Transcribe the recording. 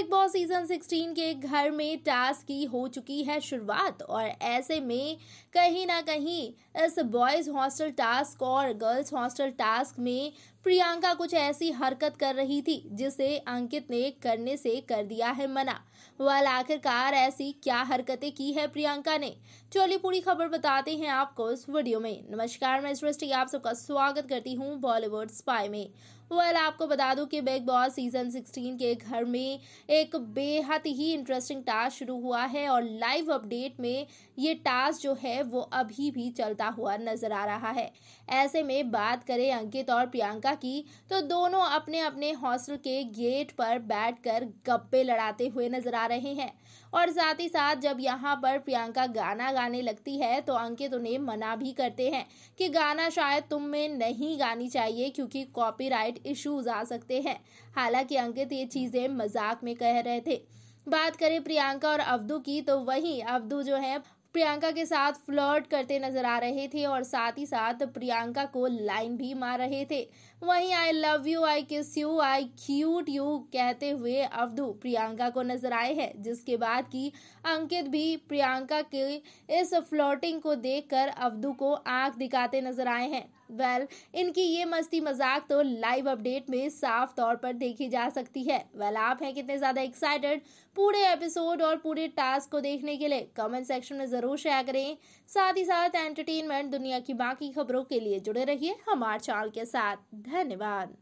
big boss season 16 के घर में टास्क की हो चुकी है शुरुआत और ऐसे में कहीं ना कहीं इस बॉयज़ हॉस्टल टास्क और गर्ल्स हॉस्टल टास्क में प्रियंका कुछ ऐसी हरकत कर रही थी जिसे अंकित ने करने से कर दिया है मना वाल आखिरकार ऐसी क्या हरकतें की है प्रियंका ने चलिए पूरी खबर बताते हैं आपको इस वीडियो में नमस्कार मैं सृष्टि आप सबका स्वागत करती हूँ बॉलीवुड स्पाई में वेल आपको बता दूं कि बिग बॉस सीजन 16 के घर में एक बेहद ही इंटरेस्टिंग टास्क शुरू हुआ है और लाइव अपडेट में ये टास्क जो है वो अभी भी चलता हुआ नजर आ रहा है ऐसे में बात करें अंकित और प्रियंका चर्चा की तो दोनों अपने अपने हॉस्टल के गेट पर बैठकर गप्पे लड़ाते हुए नजर आ रहे हैं और साथ ही साथ जब यहाँ पर प्रियंका गाना गाने लगती है तो अंकित उन्हें मना भी करते हैं कि गाना शायद तुम में नहीं गानी चाहिए क्योंकि कॉपीराइट इश्यूज आ सकते हैं हालांकि अंकित ये चीज़ें मजाक में कह रहे थे बात करें प्रियंका और अवधू की तो वही अवधू जो है प्रियंका के साथ फ्लर्ट करते नजर आ रहे थे और साथ ही साथ प्रियंका को लाइन भी मार रहे थे वहीं आई लव यू आई किस यू आई क्यूट यू कहते हुए अवधु प्रियंका को नजर आए हैं जिसके बाद की अंकित भी प्रियंका के इस फ्लोटिंग को देखकर अवधु को आंख दिखाते नजर आए हैं वेल इनकी ये मस्ती मजाक तो लाइव अपडेट में साफ तौर पर देखी जा सकती है वेल आप हैं कितने ज़्यादा एक्साइटेड पूरे एपिसोड और पूरे टास्क को देखने के लिए कमेंट सेक्शन में ज़रूर शेयर करें साथ ही साथ एंटरटेनमेंट दुनिया की बाकी खबरों के लिए जुड़े रहिए हमारे चैनल के साथ धन्यवाद